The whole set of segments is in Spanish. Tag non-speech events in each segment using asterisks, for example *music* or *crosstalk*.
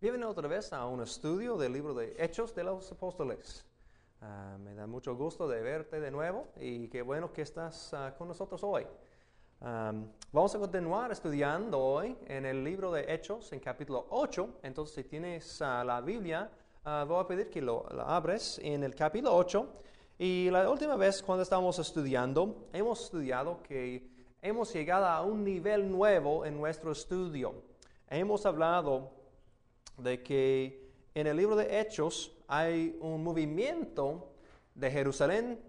Bienvenido otra vez a un estudio del libro de Hechos de los Apóstoles. Ah, me da mucho gusto de verte de nuevo y qué bueno que estás ah, con nosotros hoy. vamos a continuar estudiando hoy en el libro de Hechos, en capítulo 8. Entonces, si tienes ah, la Biblia, voy a pedir que lo la abres en el capítulo 8. Y la última vez cuando estábamos estudiando, hemos estudiado que hemos llegado a un nivel nuevo en nuestro estudio. Hemos hablado de que en el libro de Hechos hay un movimiento de Jerusalén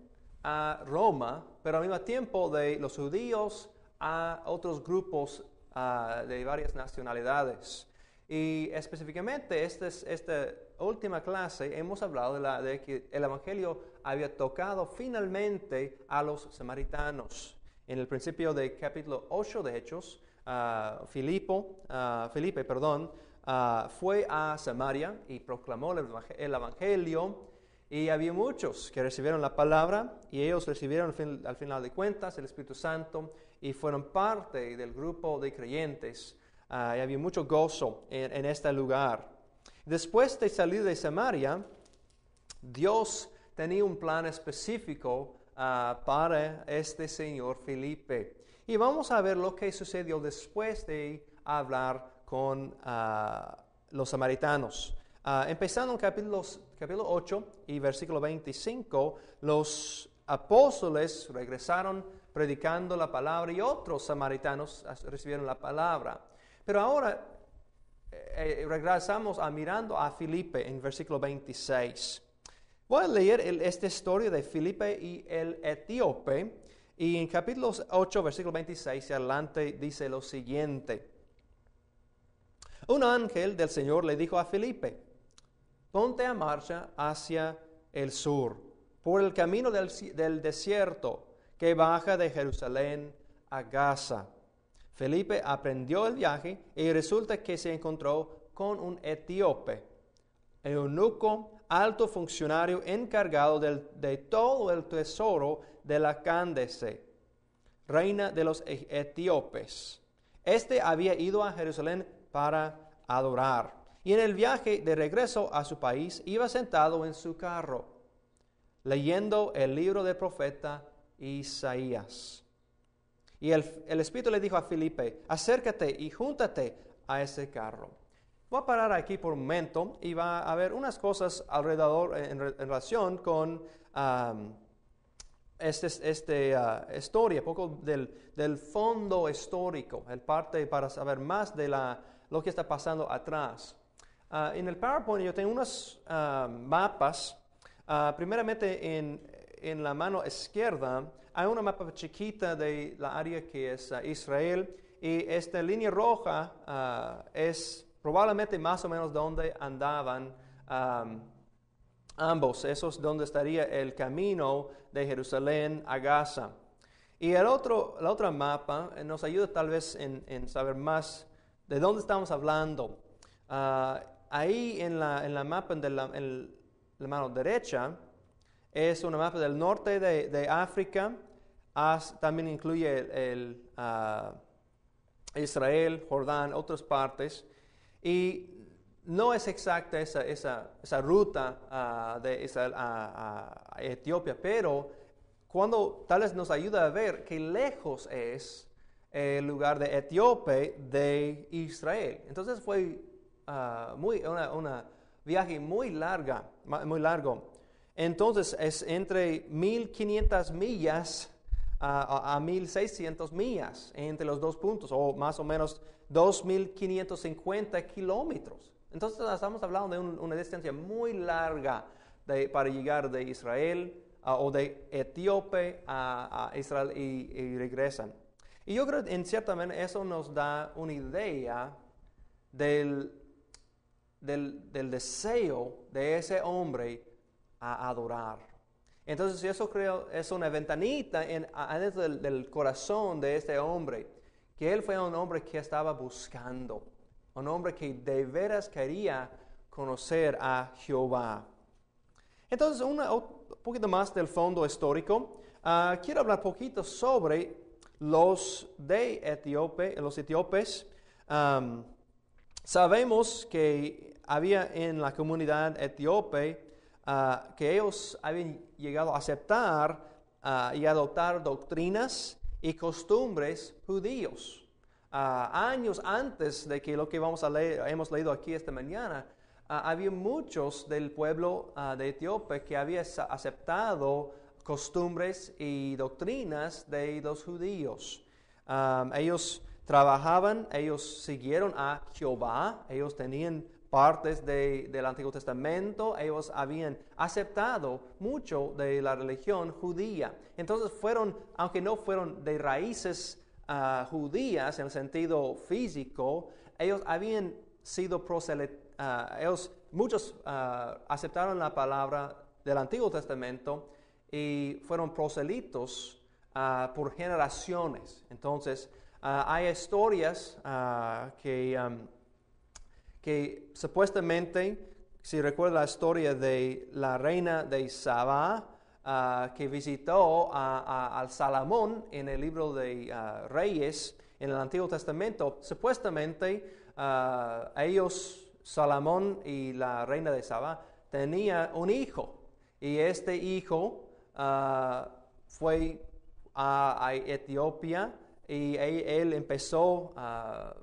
a Roma, pero al mismo tiempo de los judíos a otros grupos ah, de varias nacionalidades. Y específicamente esta, esta última clase hemos hablado de, la, que el Evangelio había tocado finalmente a los samaritanos. En el principio del capítulo 8 de Hechos, uh, Filipo, ah, Felipe perdón, Ah, fue a Samaria y proclamó el Evangelio. Y había muchos que recibieron la palabra y ellos recibieron al, final de cuentas el Espíritu Santo y fueron parte del grupo de creyentes. Ah, y había mucho gozo en, este lugar. Después de salir de Samaria, Dios tenía un plan específico ah, para este señor Felipe. Y vamos a ver lo que sucedió después de hablar con ah, los samaritanos. Ah, empezando en capítulo, capítulo 8 y versículo 25, los apóstoles regresaron predicando la palabra y otros samaritanos recibieron la palabra. Pero ahora eh, eh, regresamos a mirando a Felipe. en versículo 26. Voy a leer esta historia de Felipe y el etíope. Y en capítulo 8, versículo 26 y adelante dice lo siguiente un ángel del Señor le dijo a Felipe, ponte a marcha hacia el sur, por el camino del, desierto que baja de Jerusalén a Gaza. Felipe aprendió el viaje y resulta que se encontró con un etíope, eunuco, alto funcionario encargado de todo el tesoro de la cándice, reina de los e-, etíopes. Este había ido a Jerusalén para adorar. Y en el viaje de regreso a su país iba sentado en su carro, leyendo el libro del profeta Isaías. Y el, Espíritu le dijo a Felipe, acércate y júntate a ese carro. Voy a parar aquí por un momento y va a haber unas cosas alrededor en, relación con esta este, ah, historia, poco del, del fondo histórico, el parte para saber más de la, lo que está pasando atrás. Ah, en el PowerPoint yo tengo unos ah, mapas. Ah, primeramente en, la mano izquierda hay una mapa chiquita de la área que es Israel y esta línea roja es probablemente más o menos donde andaban ambos. Eso es donde estaría el camino de Jerusalén a Gaza. Y el otro, la otra mapa eh, nos ayuda tal vez en, en saber más ¿De dónde estamos hablando? Ah, ahí en la, mapa de la, la, mano derecha es una mapa del norte de, África, también incluye el, ah, Israel, Jordán, otras partes, y no es exacta esa, ruta ah, de Israel a, a Etiopía, pero cuando tal vez nos ayuda a ver qué lejos es el lugar de etiopía de Israel. Entonces fue ah, muy, una, viaje muy larga, muy largo. Entonces es entre 1500 millas ah, a, 1600 millas entre los dos puntos, o más o menos 2550 kilómetros. Entonces ah, estamos hablando de una distancia muy larga para llegar de Israel o de Etíope a, Israel y, y regresan. Y yo creo que en cierta manera eso nos da una idea del, del, deseo de ese hombre a adorar. Entonces eso creo es una ventanita en, del, corazón de este hombre, que él fue un hombre que estaba buscando, un hombre que de veras quería conocer a Jehová. Entonces, un poquito más del fondo histórico. Ah, quiero hablar poquito sobre los de Etiopía, los etíopes, um, sabemos que había en la comunidad etíope uh, que ellos habían llegado a aceptar uh, y adoptar doctrinas y costumbres judíos. Uh, años antes de que lo que vamos a leer, hemos leído aquí esta mañana, había muchos del pueblo de Etiopía que había aceptado costumbres y doctrinas de los judíos. Um, ellos trabajaban, ellos siguieron a Jehová, ellos tenían partes de, del Antiguo Testamento, ellos habían aceptado mucho de la religión judía. Entonces fueron, aunque no fueron de raíces uh, judías en el sentido físico, ellos habían sido uh, ellos, muchos uh, aceptaron la palabra del Antiguo Testamento y fueron proselitos ah, por generaciones. Entonces, ah, hay historias ah, que, que supuestamente, si recuerda la historia de la reina de Sabá, que visitó al Salomón en el libro de Reyes en el Antiguo Testamento, supuestamente ellos, Salomón y la reina de Sabá, tenían un hijo. Y este hijo Ah, fue a, Etiopía y él, empezó ah,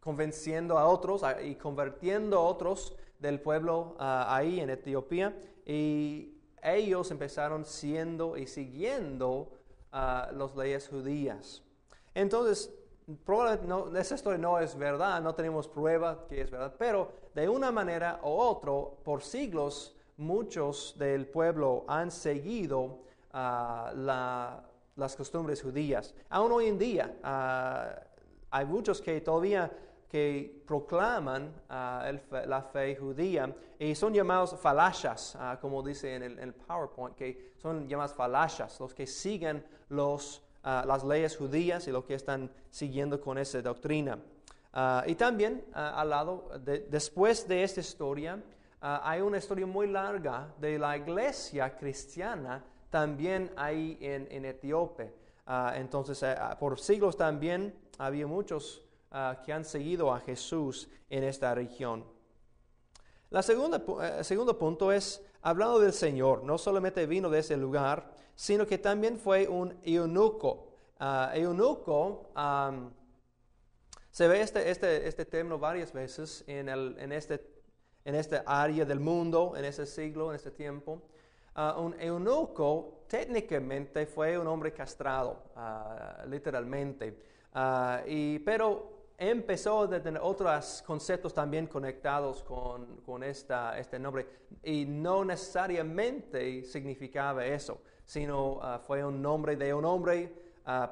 convenciendo a otros ah, y convirtiendo a otros del pueblo ahí en Etiopía y ellos empezaron siendo y siguiendo las leyes judías. Entonces, probablemente no, esa historia no es verdad, no tenemos prueba que es verdad, pero de una manera u otra, por siglos, muchos del pueblo han seguido ah, las costumbres judías. Aún hoy en día ah, hay muchos que todavía que proclaman ah, la fe judía y son llamados falachas, como dice en el, PowerPoint, que son llamados falashas, los que siguen los, las leyes judías y los que están siguiendo con esa doctrina. y también, al lado, después de esta historia, Ah, hay una historia muy larga de la iglesia cristiana también ahí en, en ah, entonces, eh, ah, por siglos también había muchos que han seguido a Jesús en esta región. La segunda, el eh, segundo punto es, hablando del Señor, no solamente vino de ese lugar, sino que también fue un eunuco. eunuco, se ve este, este, este término varias veces en, el, en este en esta área del mundo, en ese siglo, en este tiempo. Ah, un eunuco técnicamente fue un hombre castrado, ah, literalmente, ah, y, pero empezó a tener otros conceptos también conectados con, con esta, este nombre y no necesariamente significaba eso, sino fue un nombre de un hombre,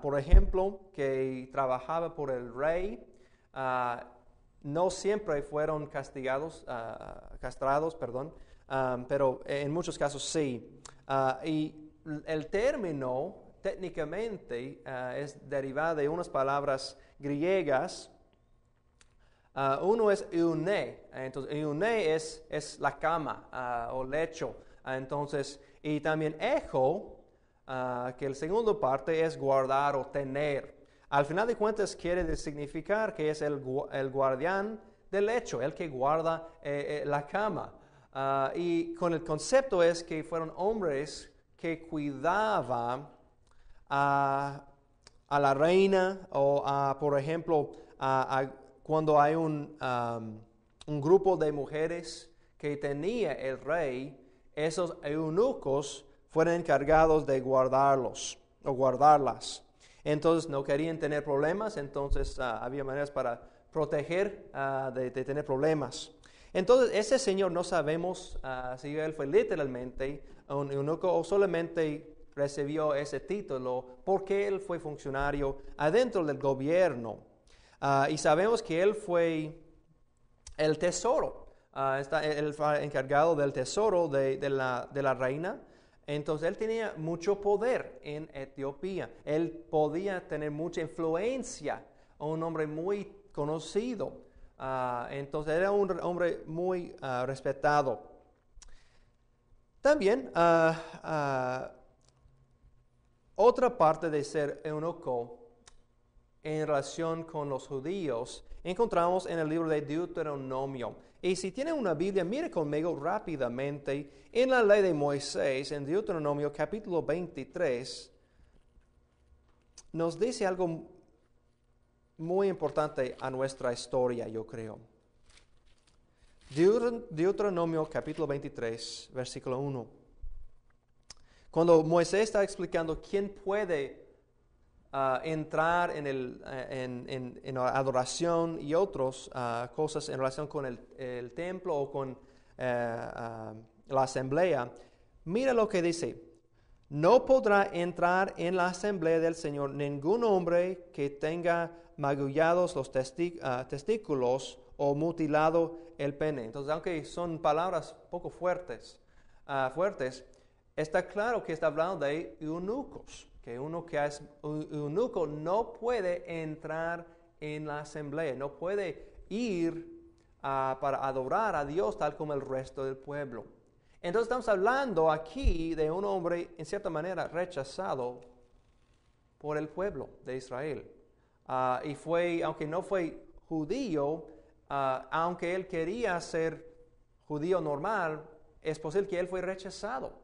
por ejemplo, que trabajaba por el rey no siempre fueron castigados, ah, castrados, perdón, ah, pero en muchos casos sí. Ah, y el término técnicamente es derivado de unas palabras griegas. uno es une, entonces une es, es la cama o lecho, entonces, y también ejo, que el segundo parte es guardar o tener. Al final de cuentas quiere significar que es el, guardián del lecho, el que guarda eh, eh, la cama. Ah, y con el concepto es que fueron hombres que cuidaban a, la reina o, a, por ejemplo, cuando hay un, un, grupo de mujeres que tenía el rey, esos eunucos fueron encargados de guardarlos o guardarlas. Entonces no querían tener problemas, entonces ah, había maneras para proteger ah, de, tener problemas. Entonces ese señor no sabemos ah, si él fue literalmente un eunuco o solamente recibió ese título porque él fue funcionario adentro del gobierno. y sabemos que él fue el tesoro, él fue encargado del tesoro de, la, de la reina. Entonces él tenía mucho poder en Etiopía. Él podía tener mucha influencia, un hombre muy conocido. Ah, entonces era un hombre muy ah, respetado. También ah, otra parte de ser eunuco en relación con los judíos encontramos en el libro de Deuteronomio. Y si tiene una Biblia, mire conmigo rápidamente en la ley de Moisés, en Deuteronomio capítulo 23, nos dice algo muy importante a nuestra historia, yo creo. Deuteronomio capítulo 23, versículo 1. Cuando Moisés está explicando quién puede Ah, entrar en, el, eh, en, en, en, adoración y otras ah, cosas en relación con el, el templo o con eh, ah, la asamblea, mira lo que dice. No podrá entrar en la asamblea del Señor ningún hombre que tenga magullados los testículos o mutilado el pene. Entonces, aunque son palabras poco fuertes, fuertes, está claro que está hablando de eunucos que uno que es eunuco no puede entrar en la asamblea, no puede ir para adorar a Dios tal como el resto del pueblo. Entonces estamos hablando aquí de un hombre en cierta manera rechazado por el pueblo de Israel. Ah, y fue, aunque no fue judío, ah, aunque él quería ser judío normal, es posible que él fue rechazado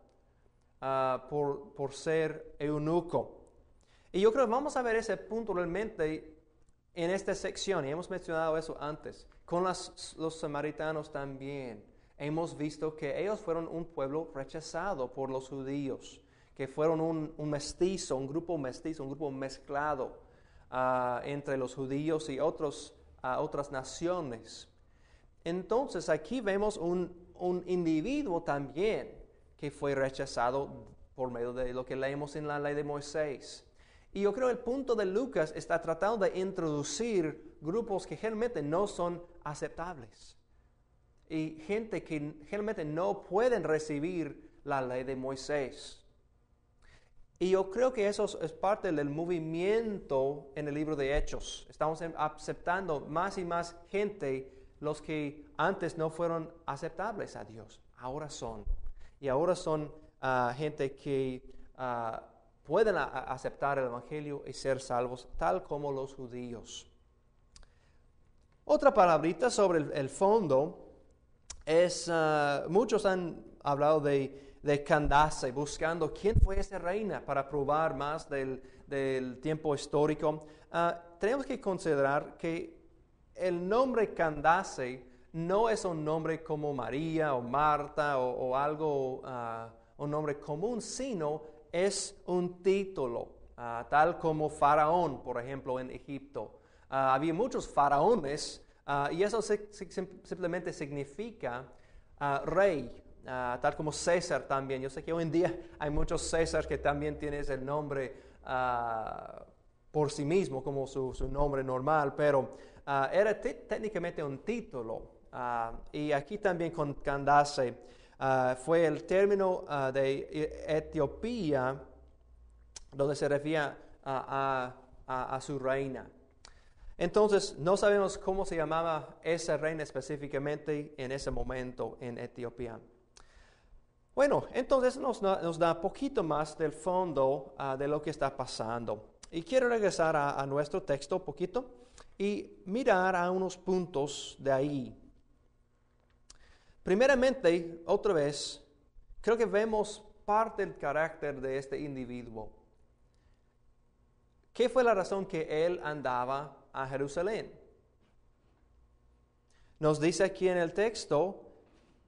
Ah, por, por, ser eunuco. Y yo creo que vamos a ver ese punto realmente en esta sección, y hemos mencionado eso antes, con los samaritanos también. Hemos visto que ellos fueron un pueblo rechazado por los judíos, que fueron un, mestizo, un grupo mestizo, un grupo mezclado ah, entre los judíos y otros, ah, otras naciones. Entonces aquí vemos un, un individuo también que fue rechazado por medio de lo que leemos en la ley de Moisés. Y yo creo que el punto de Lucas está tratando de introducir grupos que generalmente no son aceptables y gente que generalmente no pueden recibir la ley de Moisés. Y yo creo que eso es parte del movimiento en el libro de Hechos. Estamos aceptando más y más gente, los que antes no fueron aceptables a Dios, ahora son y ahora son ah, gente que ah, pueden aceptar el Evangelio y ser salvos, tal como los judíos. Otra palabrita sobre el, fondo es, ah, muchos han hablado de, Candace, buscando quién fue esa reina para probar más del, del tiempo histórico. tenemos que considerar que el nombre Candace no es un nombre como María o Marta o, algo, ah, un nombre común, sino es un título, ah, tal como faraón, por ejemplo, en Egipto. Ah, había muchos faraones y eso simplemente significa rey, tal como César también. Yo sé que hoy en día *laughs* hay muchos César que también tienen el nombre por sí mismo como su, su nombre normal, pero era técnicamente un título. Ah, y aquí también con Candace ah, fue el término ah, de e, Etiopía donde se refía a, su reina. Entonces, no sabemos cómo se llamaba esa reina específicamente en ese momento en Etiopía. Bueno, entonces nos, da da poquito más del fondo de lo que está pasando. Y quiero regresar a, nuestro texto un poquito y mirar a unos puntos de ahí. Primeramente, otra vez, creo que vemos parte del carácter de este individuo. ¿Qué fue la razón que él andaba a Jerusalén? Nos dice aquí en el texto,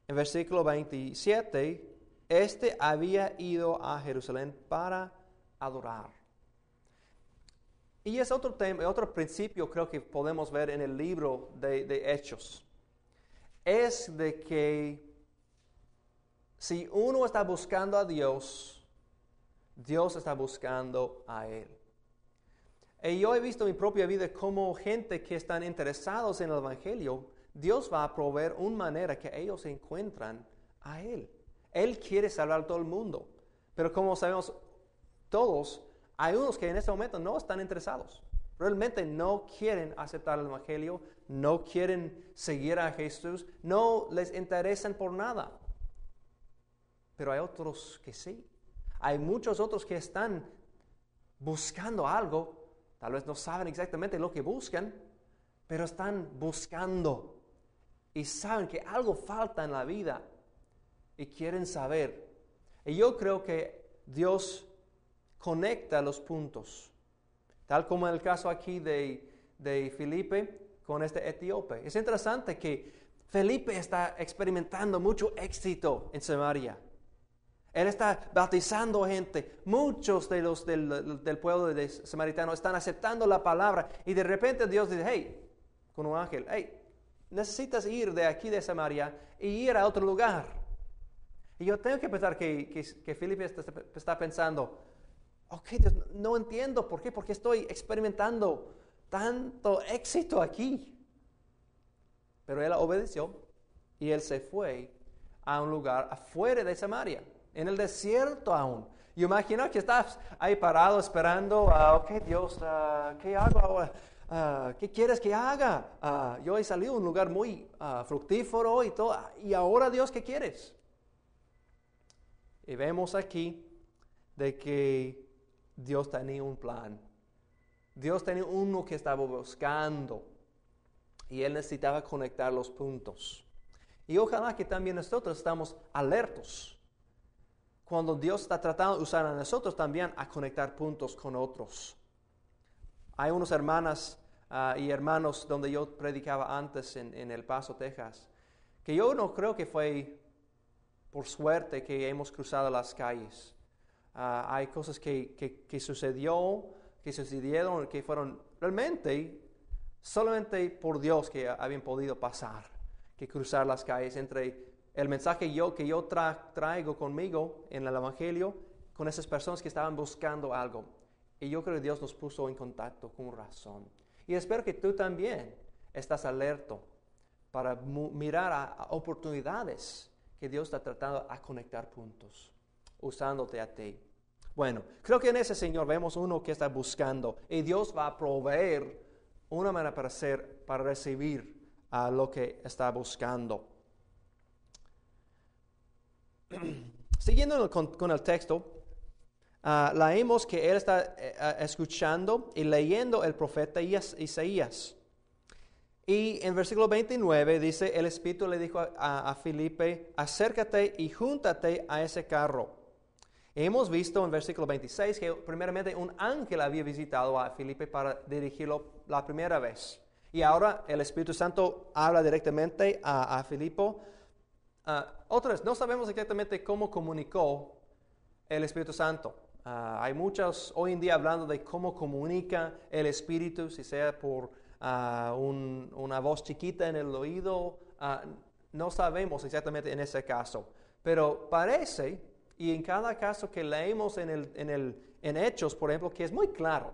en versículo 27, este había ido a Jerusalén para adorar. Y es otro tema, otro principio creo que podemos ver en el libro de, de Hechos es de que si uno está buscando a Dios, Dios está buscando a Él. Y yo he visto en mi propia vida como gente que están interesados en el Evangelio, Dios va a proveer una manera que ellos encuentran a Él. Él quiere salvar a todo el mundo. Pero como sabemos todos, hay unos que en este momento no están interesados realmente no quieren aceptar el Evangelio, no quieren seguir a Jesús, no les interesan por nada. Pero hay otros que sí. Hay muchos otros que están buscando algo, tal vez no saben exactamente lo que buscan, pero están buscando y saben que algo falta en la vida y quieren saber. Y yo creo que Dios conecta los puntos tal como en el caso aquí de, de Felipe con este etíope. Es interesante que Felipe está experimentando mucho éxito en Samaria. Él está bautizando gente. Muchos de los del, pueblo de samaritano están aceptando la palabra. Y de repente Dios dice, hey, con un ángel, hey, necesitas ir de aquí de Samaria y ir a otro lugar. Y yo tengo que pensar que, que, Felipe está, está, pensando, ok, Dios, no entiendo por qué, porque estoy experimentando tanto éxito aquí. Pero él obedeció y él se fue a un lugar afuera de Samaria, en el desierto aún. Y imagina que estás ahí parado esperando, a ah, ok Dios, ah, ¿qué hago ahora? Ah, ¿Qué quieres que haga? yo he salido a un lugar muy fructífero y todo. ¿Y ahora Dios qué quieres? Y vemos aquí de que Dios tenía un plan. Dios tenía uno que estaba buscando. Y Él necesitaba conectar los puntos. Y ojalá que también nosotros estamos alertos. Cuando Dios está tratando de usar a nosotros también a conectar puntos con otros. Hay unas hermanas ah, y hermanos donde yo predicaba antes en El Paso, Texas, que yo no creo que fue por suerte que hemos cruzado las calles. Ah, hay cosas que, que, que sucedió, que sucedieron, que fueron realmente solamente por Dios que habían podido pasar, que cruzar las calles entre el mensaje yo, que yo traigo conmigo en el Evangelio con esas personas que estaban buscando algo. Y yo creo que Dios nos puso en contacto con razón. Y espero que tú también estás alerto para mirar a, oportunidades que Dios está tratando a conectar puntos, usándote a ti. Bueno, creo que en ese Señor vemos uno que está buscando y Dios va a proveer una manera para, para recibir a lo que está buscando. *clears throat* Siguiendo con, el texto, ah, leemos que él está eh, ah, escuchando y leyendo el profeta Isaías. Y en versículo 29 dice, el Espíritu le dijo a, a Felipe, acércate y júntate a ese carro. Hemos visto en versículo 26 que primeramente un ángel había visitado a Felipe para dirigirlo la primera vez. Y ahora el Espíritu Santo habla directamente a, a Filipo. Ah, otra vez, no sabemos exactamente cómo comunicó el Espíritu Santo. Ah, hay muchos hoy en día hablando de cómo comunica el Espíritu, si sea por ah, una voz chiquita en el oído. no sabemos exactamente en ese caso. Pero parece y en cada caso que leemos en, el, en, el, en Hechos, por ejemplo, que es muy claro,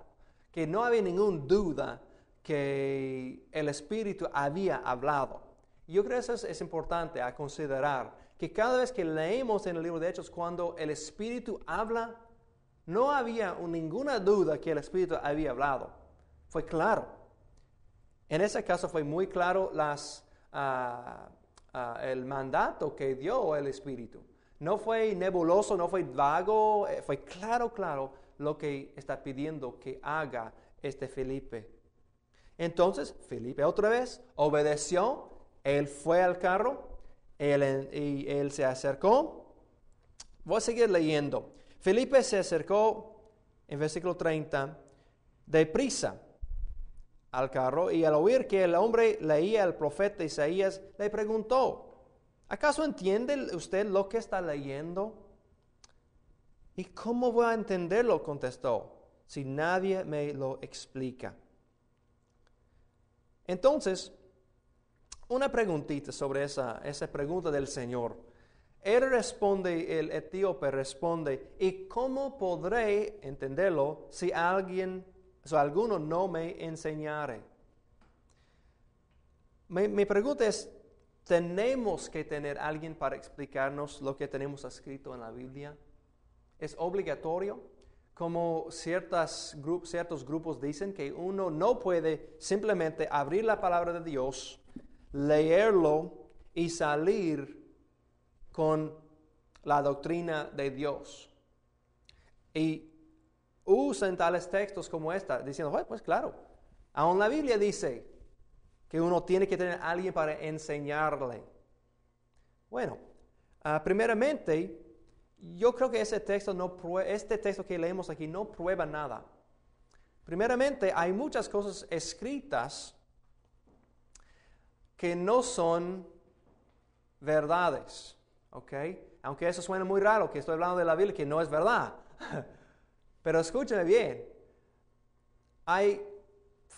que no había ninguna duda que el Espíritu había hablado. Yo creo que eso es, importante a considerar, que cada vez que leemos en el libro de Hechos, cuando el Espíritu habla, no había ninguna duda que el Espíritu había hablado. Fue claro. En ese caso fue muy claro las, ah, ah, el mandato que dio el Espíritu. No fue nebuloso, no fue vago, eh, fue claro, claro lo que está pidiendo que haga este Felipe. Entonces, Felipe otra vez obedeció, él fue al carro, él, y él se acercó. Voy a seguir leyendo. Felipe se acercó en versículo 30, deprisa al carro, y al oír que el hombre leía al profeta Isaías, le preguntó, ¿Acaso entiende usted lo que está leyendo? ¿Y cómo voy a entenderlo? contestó, si nadie me lo explica. Entonces, una preguntita sobre esa, esa pregunta del Señor. Él responde, el etíope responde, ¿y cómo podré entenderlo si alguien, o alguno no me enseñare? mi pregunta es, tenemos que tener alguien para explicarnos lo que tenemos escrito en la Biblia. Es obligatorio, como ciertas, ciertos grupos dicen, que uno no puede simplemente abrir la palabra de Dios, leerlo y salir con la doctrina de Dios. Y usan tales textos como esta, diciendo, pues claro, aún la Biblia dice, que uno tiene que tener a alguien para enseñarle. Bueno, ah, primeramente, yo creo que ese texto no este texto que leemos aquí no prueba nada. Primeramente, hay muchas cosas escritas que no son verdades, ¿ok? Aunque eso suena muy raro, que estoy hablando de la Biblia, que no es verdad. *laughs* Pero escúcheme bien, hay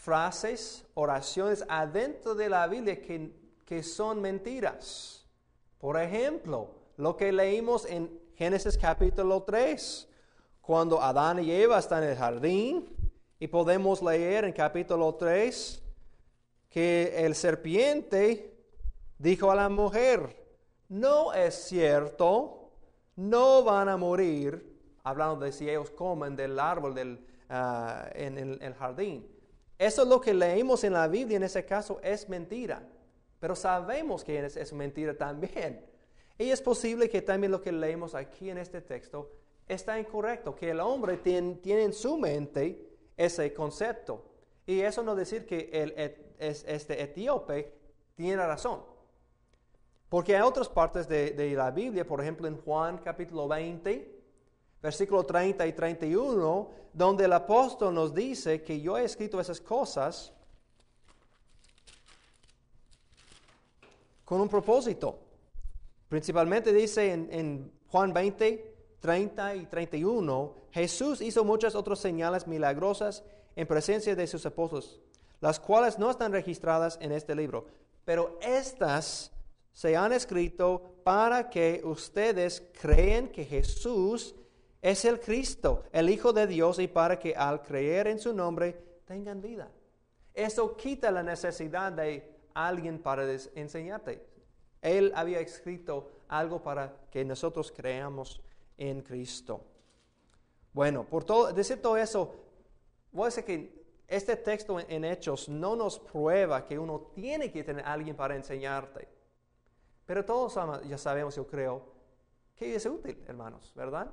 frases, oraciones adentro de la Biblia que, son mentiras. Por ejemplo, lo que leímos en Génesis capítulo 3, cuando Adán y Eva están en el jardín, y podemos leer en capítulo 3 que el serpiente dijo a la mujer, no es cierto, no van a morir, hablando de si ellos comen del árbol del, ah, en el jardín. Eso es lo que leemos en la Biblia en ese caso es mentira, pero sabemos que es, mentira también. *laughs* Y es posible que también lo que leemos aquí en este texto está incorrecto, que el hombre tiene, en su mente ese concepto. Y eso no decir que este etíope tiene razón. Porque hay otras partes de, de la Biblia, por ejemplo en Juan capítulo 20, versículo 30 y 31, donde el apóstol nos dice que yo he escrito esas cosas con un propósito. Principalmente dice en, en, Juan 20, 30 y 31, Jesús hizo muchas otras señales milagrosas en presencia de sus apóstoles, las cuales no están registradas en este libro, pero estas se han escrito para que ustedes creen que Jesús es el Cristo, el Hijo de Dios, y para que al creer en su nombre tengan vida. Eso quita la necesidad de alguien para enseñarte. Él había escrito algo para que nosotros creamos en Cristo. Bueno, por todo, decir todo eso, voy a decir que este texto en, Hechos no nos prueba que uno tiene que tener alguien para enseñarte. Pero todos ya sabemos, yo creo, que es útil, hermanos, ¿verdad?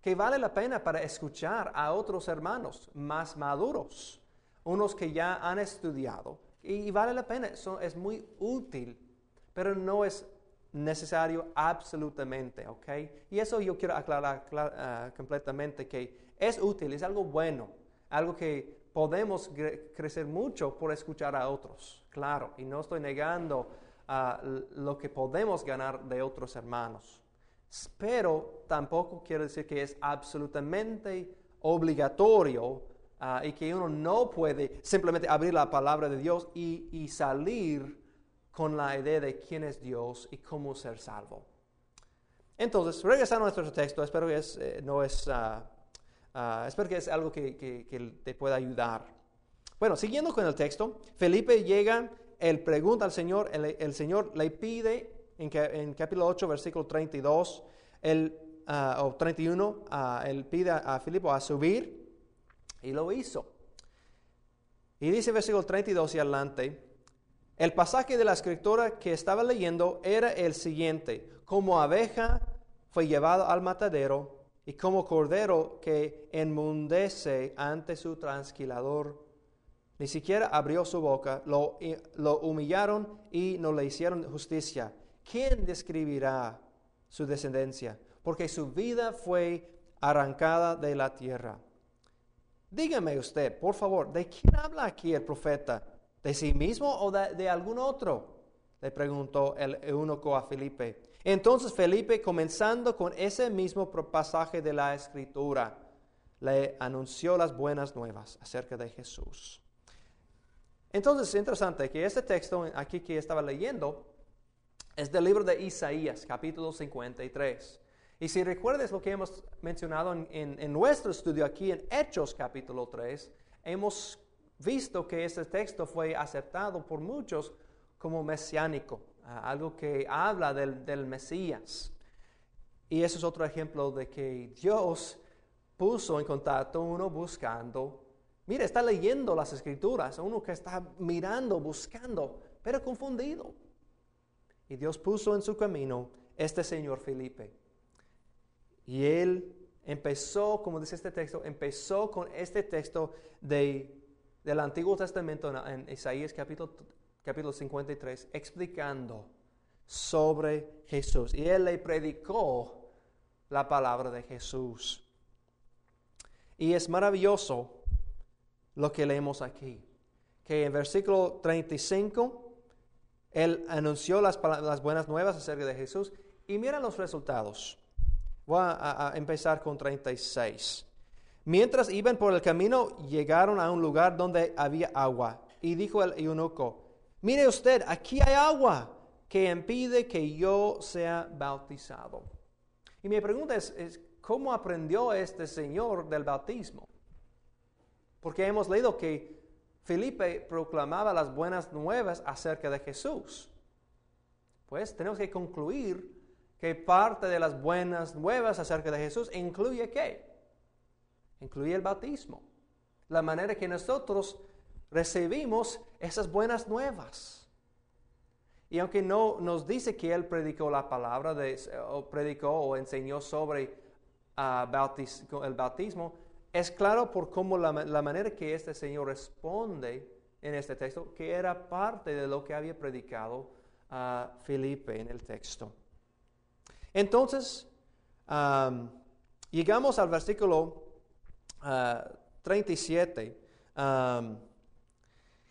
que vale la pena para escuchar a otros hermanos más maduros, unos que ya han estudiado. Y vale la pena, es muy útil, pero no es necesario absolutamente, ¿ok? Y eso yo quiero aclarar, ah, completamente, que es útil, es algo bueno, algo que podemos crecer mucho por escuchar a otros, claro, y no estoy negando ah, lo que podemos ganar de otros hermanos pero tampoco quiere decir que es absolutamente obligatorio ah, y que uno no puede simplemente abrir la palabra de Dios y, salir con la idea de quién es Dios y cómo ser salvo. Entonces, regresando a nuestro texto, espero que, es, eh, no es, ah, ah, espero que es algo que, te pueda ayudar. Bueno, siguiendo con el texto, Felipe llega, él pregunta al Señor, el, el Señor le pide en, capítulo 8, versículo 32, ah, o 31, ah, él pide a, Filipo a subir y lo hizo. Y dice versículo 32 y adelante, el pasaje de la escritora que estaba leyendo era el siguiente, como abeja fue llevado al matadero y como cordero que enmundece ante su transquilador. Ni siquiera abrió su boca, lo, lo humillaron y no le hicieron justicia. ¿quién describirá su descendencia? Porque su vida fue arrancada de la tierra. Dígame usted, por favor, ¿de quién habla aquí el profeta? ¿De sí mismo o de, algún otro? Le preguntó el eunuco a Felipe. Entonces Felipe, comenzando con ese mismo pasaje de la escritura, le anunció las buenas nuevas acerca de Jesús. Entonces es interesante que este texto aquí que estaba leyendo es del libro de Isaías, capítulo 53. Y si recuerdes lo que hemos mencionado en, nuestro estudio aquí en Hechos, capítulo 3, hemos visto que este texto fue aceptado por muchos como mesiánico, algo que habla del, Mesías. Y eso es otro ejemplo de que Dios puso en contacto uno buscando. Mira, está leyendo las escrituras, uno que está mirando, buscando, pero confundido. Y Dios puso en su camino este señor Felipe. Y él empezó, como dice este texto, empezó con este texto de, del Antiguo Testamento en, Isaías capítulo, capítulo 53, explicando sobre Jesús. Y él le predicó la palabra de Jesús. Y es maravilloso lo que leemos aquí, que en versículo 35 él anunció las, buenas nuevas acerca de Jesús y mira los resultados. Voy a, empezar con 36. Mientras iban por el camino, llegaron a un lugar donde había agua. Y dijo el eunuco, mire usted, aquí hay agua que impide que yo sea bautizado. Y mi pregunta es ¿cómo aprendió este señor del bautismo? Porque hemos leído que Felipe proclamaba las buenas nuevas acerca de Jesús. Pues tenemos que concluir que parte de las buenas nuevas acerca de Jesús incluye qué? Incluye el bautismo. La manera que nosotros recibimos esas buenas nuevas. Y aunque no nos dice que él predicó la palabra de, o predicó o enseñó sobre ah, el bautismo, es claro por cómo la, manera que este señor responde en este texto, que era parte de lo que había predicado a Felipe en el texto. Entonces, llegamos al versículo 37, ah,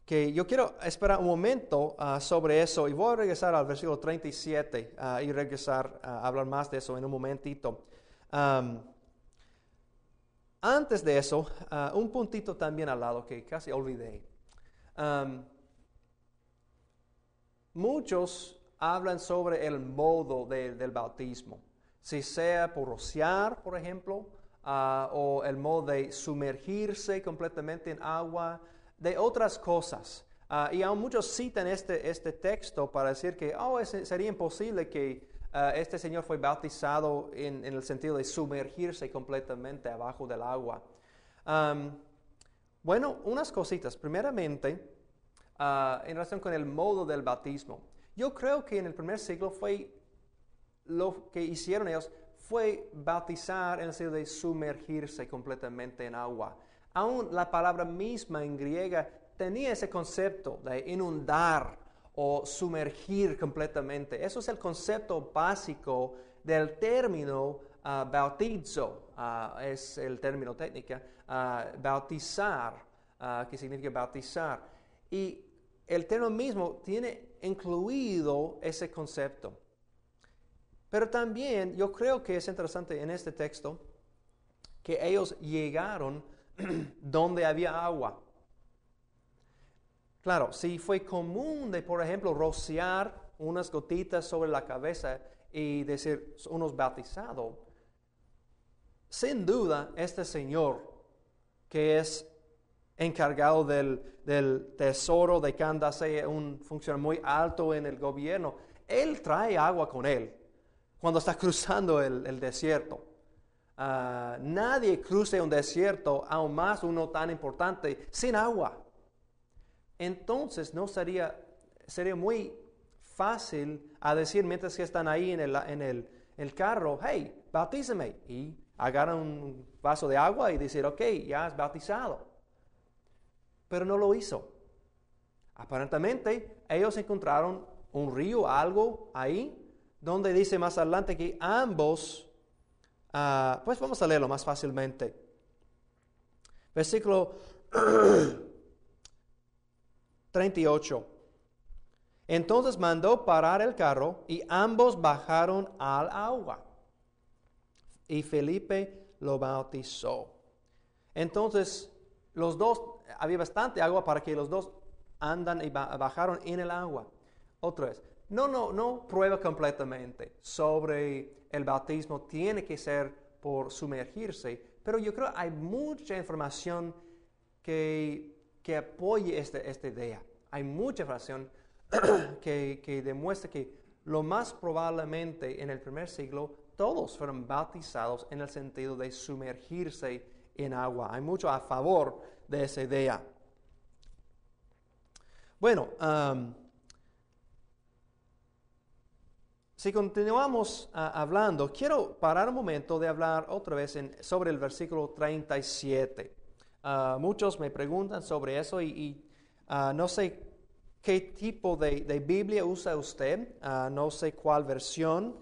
que yo quiero esperar un momento ah, sobre eso y voy a regresar al versículo 37 ah, y regresar a hablar más de eso en un momentito. Antes de eso, ah, un puntito también al lado que casi olvidé. muchos hablan sobre el modo del bautismo, si sea por rociar, por ejemplo, ah, o el modo de sumergirse completamente en agua, de otras cosas. Ah, y aún muchos citan este, este texto para decir que oh, sería imposible que Ah, este señor fue bautizado en, el sentido de sumergirse completamente abajo del agua. bueno, unas cositas. Primeramente, ah, en relación con el modo del bautismo. Yo creo que en el primer siglo fue lo que hicieron ellos fue bautizar en el sentido de sumergirse completamente en agua. Aún la palabra misma en griega tenía ese concepto de inundar, o sumergir completamente. Eso es el concepto básico del término ah, bautizo, ah, es el término técnico, ah, bautizar, que significa bautizar. Y el término mismo tiene incluido ese concepto. Pero también yo creo que es interesante en este texto que ellos llegaron *clears throat* donde había agua. Claro, si fue común de, por ejemplo, rociar unas gotitas sobre la cabeza y decir, unos bautizado. sin duda este Señor, que es encargado del, tesoro de Candace, un funcionario muy alto en el gobierno, él trae agua con él cuando está cruzando el, desierto. Ah, nadie cruce un desierto, aún más uno tan importante, sin agua entonces no sería, sería muy fácil a decir mientras que están ahí en el, en el, carro, hey, bautízame. Y agarran un vaso de agua y decir, ok, ya has bautizado. Pero no lo hizo. Aparentemente ellos encontraron un río, algo ahí, donde dice más adelante que ambos, ah, pues vamos a leerlo más fácilmente. Versículo *clears throat* 38. Entonces mandó parar el carro y ambos bajaron al agua. Y Felipe lo bautizó. Entonces, los dos, había bastante agua para que los dos andan y bajaron en el agua. Otra vez, no, no, no prueba completamente sobre el bautismo, tiene que ser por sumergirse, pero yo creo hay mucha información que que apoye esta, idea. Hay mucha fracción *clears throat* que, demuestra que lo más probablemente en el primer siglo todos fueron bautizados en el sentido de sumergirse en agua. Hay mucho a favor de esa idea. Bueno, um, si continuamos ah, hablando, quiero parar un momento de hablar otra vez sobre el versículo 37. Ah, muchos me preguntan sobre eso y, ah, no sé qué tipo de, Biblia usa usted, ah, no sé cuál versión.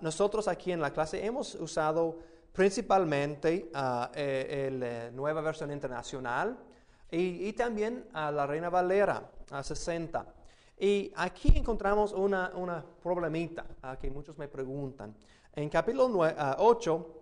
nosotros aquí en la clase hemos usado principalmente eh, la eh, nueva versión internacional y, también la Reina Valera a 60. Y aquí encontramos una, una problemita que muchos me preguntan. En capítulo 8,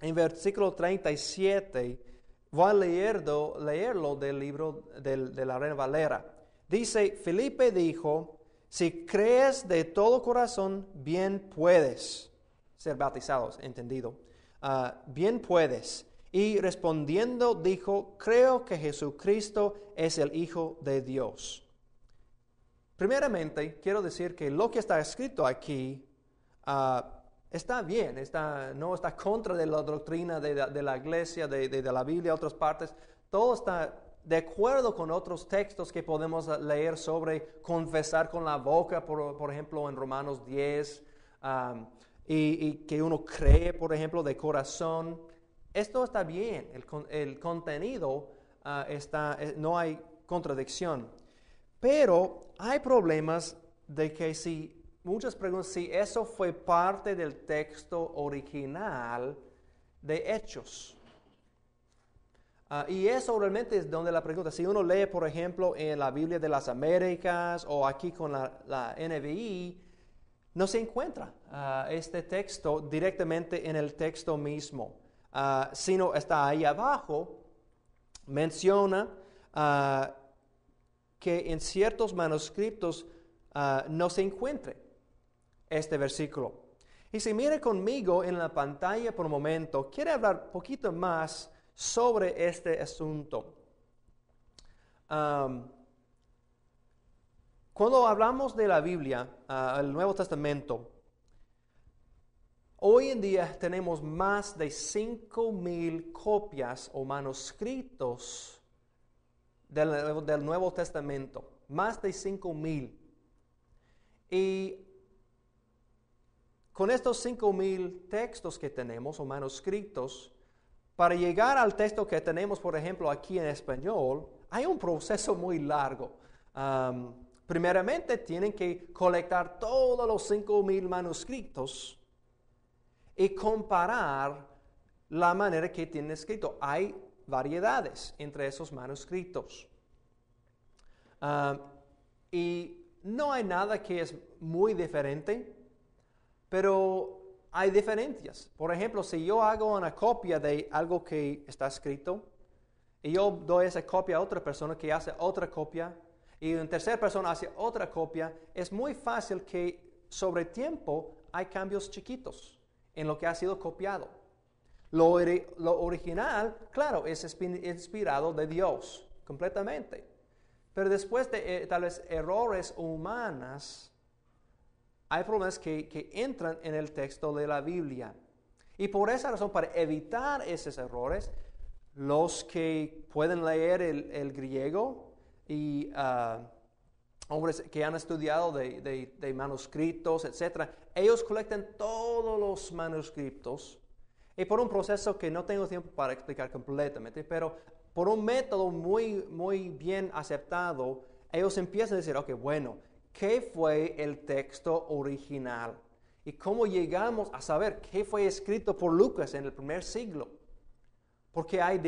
en versículo 37, Voy a leerlo, del libro de la Reina Valera. Dice, Felipe dijo, si crees de todo corazón, bien puedes ser bautizados, entendido. Ah, bien puedes. Y respondiendo dijo, creo que Jesucristo es el Hijo de Dios. Primeramente, quiero decir que lo que está escrito aquí ah, está bien, está, no está contra de la doctrina de, la iglesia, de, la Biblia, otras partes. Todo está de acuerdo con otros textos que podemos leer sobre confesar con la boca, por, ejemplo, en Romanos 10, y, que uno cree, por ejemplo, de corazón. Esto está bien, el, el contenido ah, está, eh, no hay contradicción. Pero hay problemas de que si muchas preguntas si eso fue parte del texto original de Hechos. Ah, y eso realmente es donde la pregunta, si uno lee, por ejemplo, en la Biblia de las Américas o aquí con la, NBI, no se encuentra ah, este texto directamente en el texto mismo, ah, sino está ahí abajo, menciona que en ciertos manuscritos no se encuentre este versículo. Y si mire conmigo en la pantalla por un momento, quiere hablar poquito más sobre este asunto. cuando hablamos de la Biblia, ah, el Nuevo Testamento, hoy en día tenemos más de mil copias o manuscritos del, Nuevo Testamento. Más de 5.000. Y con estos 5.000 textos que tenemos o manuscritos, para llegar al texto que tenemos, por ejemplo, aquí en español, hay un proceso muy largo. primeramente, tienen que colectar todos los 5.000 manuscritos y comparar la manera que tienen escrito. Hay variedades entre esos manuscritos. y no hay nada que es muy diferente pero hay diferencias. Por ejemplo, si yo hago una copia de algo que está escrito y yo doy esa copia a otra persona que hace otra copia y una tercera persona hace otra copia, es muy fácil que sobre tiempo hay cambios chiquitos en lo que ha sido copiado. Lo, original, claro, es inspirado de Dios completamente. Pero después de tales eh, tal vez errores humanas, hay problemas que, entran en el texto de la Biblia. Y por esa razón, para evitar esos errores, los que pueden leer el, griego y ah, hombres que han estudiado de, manuscritos, etc., ellos colectan todos los manuscritos. Y por un proceso que no tengo tiempo para explicar completamente, pero por un método muy, muy bien aceptado, ellos empiezan a decir, ok, bueno, qué fue el texto original y cómo llegamos a saber qué fue escrito por Lucas en el primer siglo. Porque hay,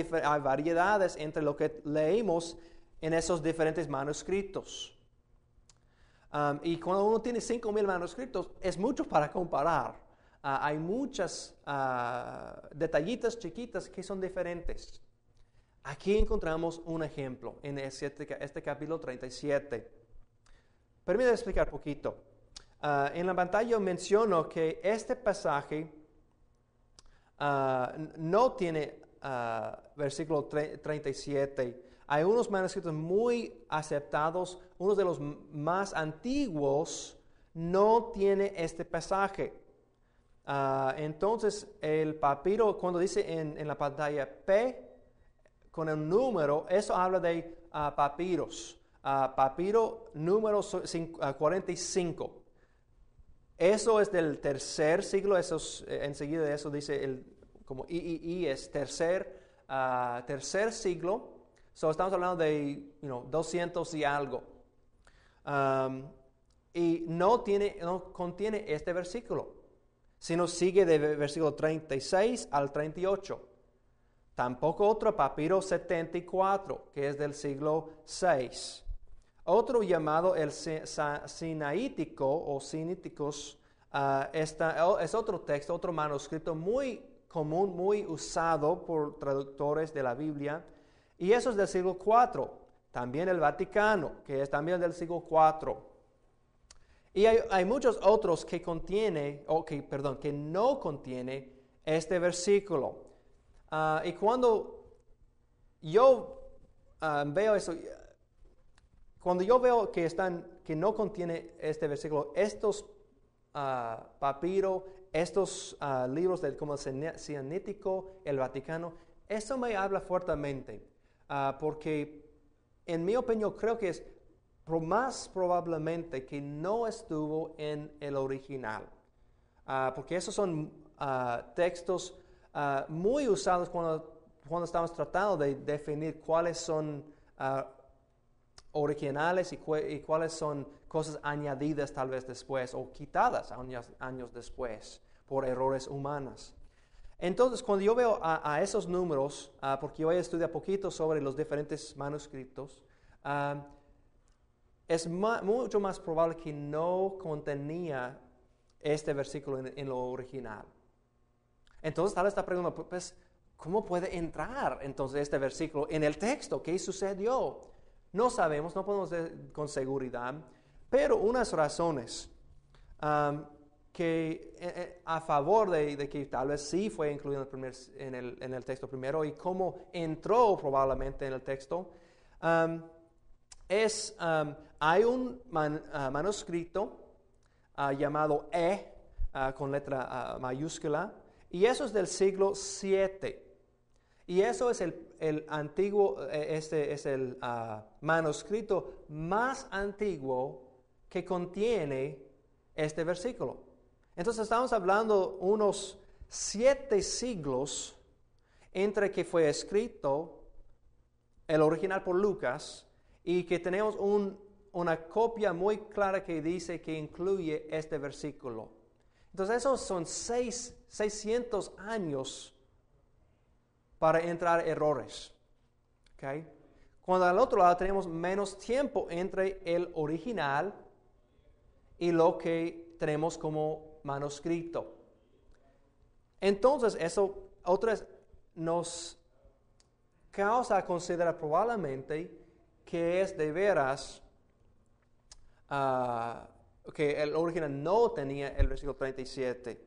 variedades entre lo que leemos en esos diferentes manuscritos. Um, y cuando uno tiene 5.000 manuscritos, es mucho para comparar. Ah, hay muchas ah, detallitas chiquitas que son diferentes. Aquí encontramos un ejemplo en este, este capítulo 37. Permítame explicar un poquito. Ah, en la pantalla menciono que este pasaje ah, no tiene ah, versículo 37. Hay unos manuscritos muy aceptados, uno de los más antiguos no tiene este pasaje. entonces, el papiro, cuando dice en, en, la pantalla P con el número, eso habla de papiros papiro número 45. Eso es del tercer siglo, eso eh, enseguida de eso dice el, como III es tercer, ah, tercer siglo. So estamos hablando de you know, 200 y algo. Um, y no, tiene, no contiene este versículo, sino sigue del versículo 36 al 38. Tampoco otro papiro 74, que es del siglo 6. Otro llamado el sinaítico o siníticos ah, es otro texto, otro manuscrito muy común, muy usado por traductores de la Biblia. Y eso es del siglo IV. También el Vaticano, que es también del siglo IV. Y hay, muchos otros que contiene, o perdón, que no contiene este versículo. Ah, y cuando yo ah, veo eso, cuando yo veo que, están, que no contiene este versículo, estos uh, papiro, estos ah, libros del, como el Cianítico, el Vaticano, eso me habla fuertemente, ah, porque en mi opinión creo que es más probablemente que no estuvo en el original, porque esos son textos muy usados cuando, cuando estamos tratando de definir cuáles son originales y, cuáles son cosas añadidas tal vez después o quitadas años, años después por errores humanos. Entonces, cuando yo veo a, esos números, ah, porque yo he estudiado poquito sobre los diferentes manuscritos, ah, es mucho más probable que no contenía este versículo en, lo original. Entonces, tal vez está preguntando, pues, ¿cómo puede entrar entonces este versículo en el texto? ¿Qué sucedió? No sabemos, no podemos decir con seguridad, pero unas razones que eh, eh, a favor de, que tal vez sí fue incluido en el, texto primero y cómo entró probablemente en el texto, es, hay un ah, manuscrito ah, llamado E, ah, con letra mayúscula, y eso es del siglo VII. Y eso es el, antiguo, eh, este es el ah, manuscrito más antiguo que contiene este versículo. Entonces estamos hablando unos siete siglos entre que fue escrito el original por Lucas y que tenemos una copia muy clara que dice que incluye este versículo. Entonces esos son seis, 600 años para entrar errores. Cuando al otro lado tenemos menos tiempo entre el original y lo que tenemos como manuscrito. Entonces, eso otra nos causa considerar probablemente que es de veras ah, que el original no tenía el versículo 37.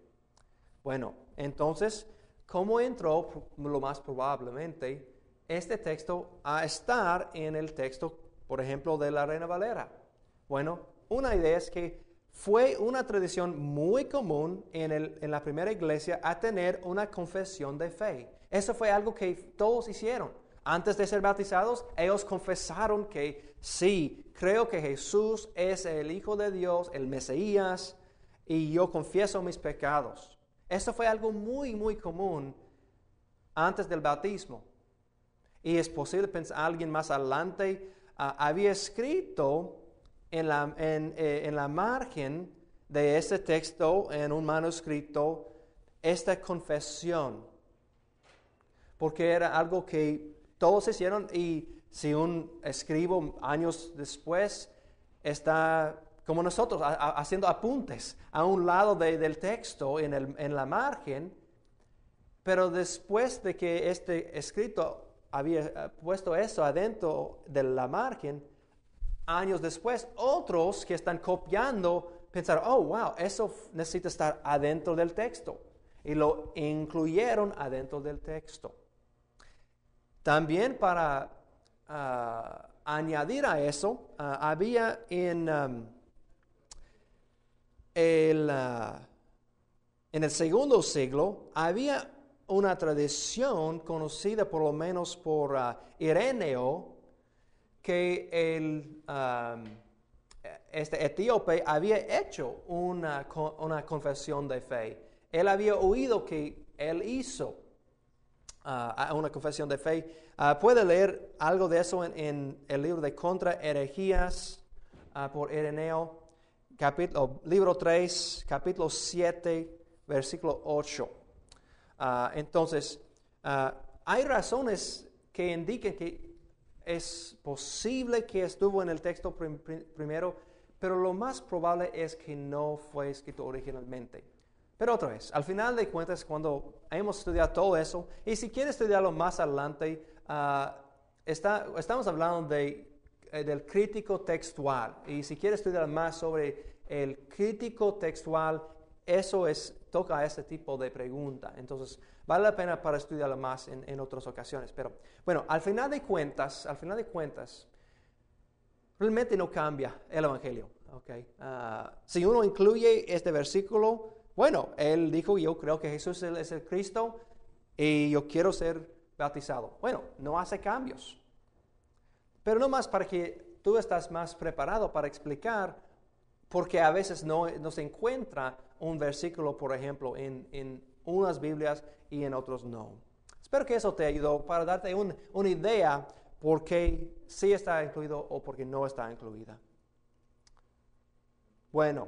Bueno, entonces cómo entró, lo más probablemente, este texto a estar en el texto, por ejemplo, de la Reina Valera. Bueno, una idea es que fue una tradición muy común en, la primera iglesia a tener una confesión de fe. Eso fue algo que todos hicieron. Antes de ser bautizados, ellos confesaron que sí, creo que Jesús es el Hijo de Dios, el Mesías, y yo confieso mis pecados. Esto fue algo muy, muy común antes del bautismo. Y es posible pensar alguien más adelante ah, había escrito en la, en, eh, en la margen de este texto, en un manuscrito, esta confesión. Porque era algo que todos hicieron y si un escribo años después está como nosotros, haciendo apuntes a un lado del texto en, la margen, pero después de que este escrito había eh, puesto eso adentro de la margen, años después, otros que están copiando pensaron, oh, wow, eso necesita estar adentro del texto. Y lo incluyeron adentro del texto. También para ah, añadir a eso, ah, había en... Um, Ah, en el segundo siglo había una tradición conocida por lo menos por ah, Ireneo, que el ah, este etíope había hecho una, confesión de fe. Él había oído que él hizo una confesión de fe. puede leer algo de eso en, el libro de Contra Herejías por Ireneo libro 3, capítulo 7, versículo 8. Ah, entonces, ah, hay razones que indiquen que es posible que estuvo en el texto primero, pero lo más probable es que no fue escrito originalmente. Pero otra vez, al final de cuentas, cuando hemos estudiado todo eso, y si quieres estudiarlo más adelante, ah, está, estamos hablando eh, del crítico textual. Y si quieres estudiar más sobre el crítico textual, eso es, toca ese tipo de pregunta. Entonces, vale la pena para estudiarlo más en, otras ocasiones. Pero bueno, al final de cuentas, al final de cuentas, realmente no cambia el Evangelio. Okay. Ah, si uno incluye este versículo, bueno, él dijo, yo creo que Jesús es el Cristo y yo quiero ser bautizado. Bueno, no hace cambios. Pero no más para que tú estás más preparado para explicar porque a veces no, se encuentra un versículo, por ejemplo, en, unas Biblias y en otros no. Espero que eso te ayudó para darte una idea por qué sí está incluido o por qué no está incluida. Bueno,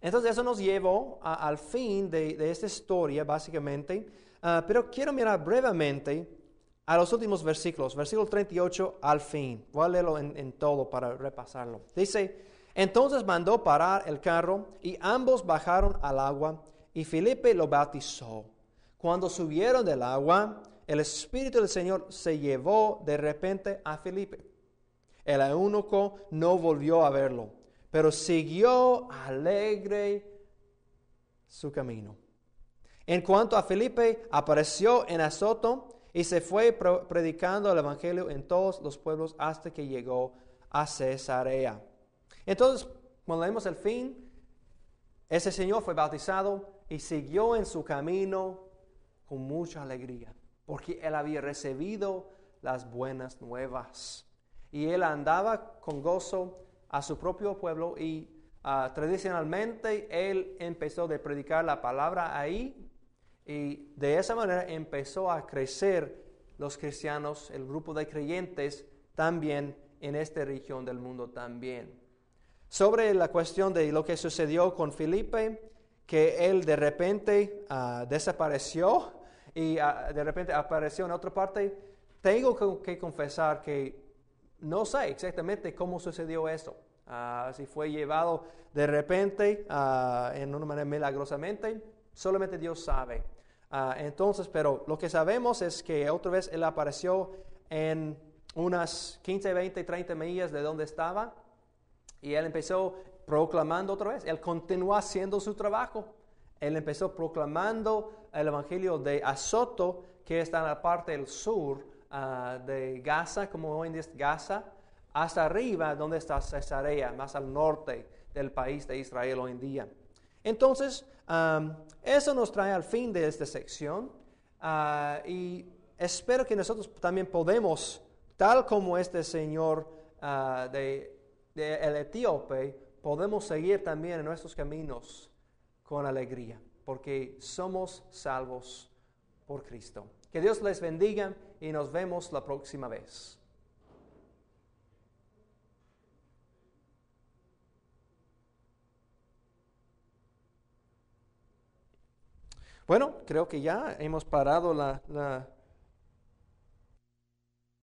entonces eso nos llevó al fin de, esta historia, básicamente, ah, pero quiero mirar brevemente a los últimos versículos, versículo 38 al fin. Voy a leerlo en, en todo para repasarlo. Dice, entonces mandó parar el carro y ambos bajaron al agua y Felipe lo bautizó. Cuando subieron del agua, el Espíritu del Señor se llevó de repente a Felipe. El eunuco no volvió a verlo, pero siguió alegre su camino. En cuanto a Felipe, apareció en Azoto y se fue predicando el Evangelio en todos los pueblos hasta que llegó a Cesarea. Entonces, cuando vemos el fin, ese Señor fue bautizado y siguió en su camino con mucha alegría, porque él había recibido las buenas nuevas. Y él andaba con gozo a su propio pueblo y ah, tradicionalmente él empezó de predicar la palabra ahí y de esa manera empezó a crecer los cristianos, el grupo de creyentes también en esta región del mundo también sobre la cuestión de lo que sucedió con Felipe, que él de repente ah, desapareció y ah, de repente apareció en otra parte, tengo que, confesar que no sé exactamente cómo sucedió eso. Ah, si fue llevado de repente, en una manera milagrosamente, solamente Dios sabe. entonces, pero lo que sabemos es que otra vez él apareció en unas 15, 20, 30 millas de donde estaba y él empezó proclamando otra vez, él continuó haciendo su trabajo. Él empezó proclamando el evangelio de Azoto, que está en la parte del sur ah, de Gaza, como hoy en día es Gaza, hasta arriba, donde está Cesarea, más al norte del país de Israel hoy en día. Entonces, eso nos trae al fin de esta sección ah, y espero que nosotros también podemos, tal como este Señor ah, de el etíope, podemos seguir también en nuestros caminos con alegría, porque somos salvos por Cristo. Que Dios les bendiga y nos vemos la próxima vez. Bueno, creo que ya hemos parado la, la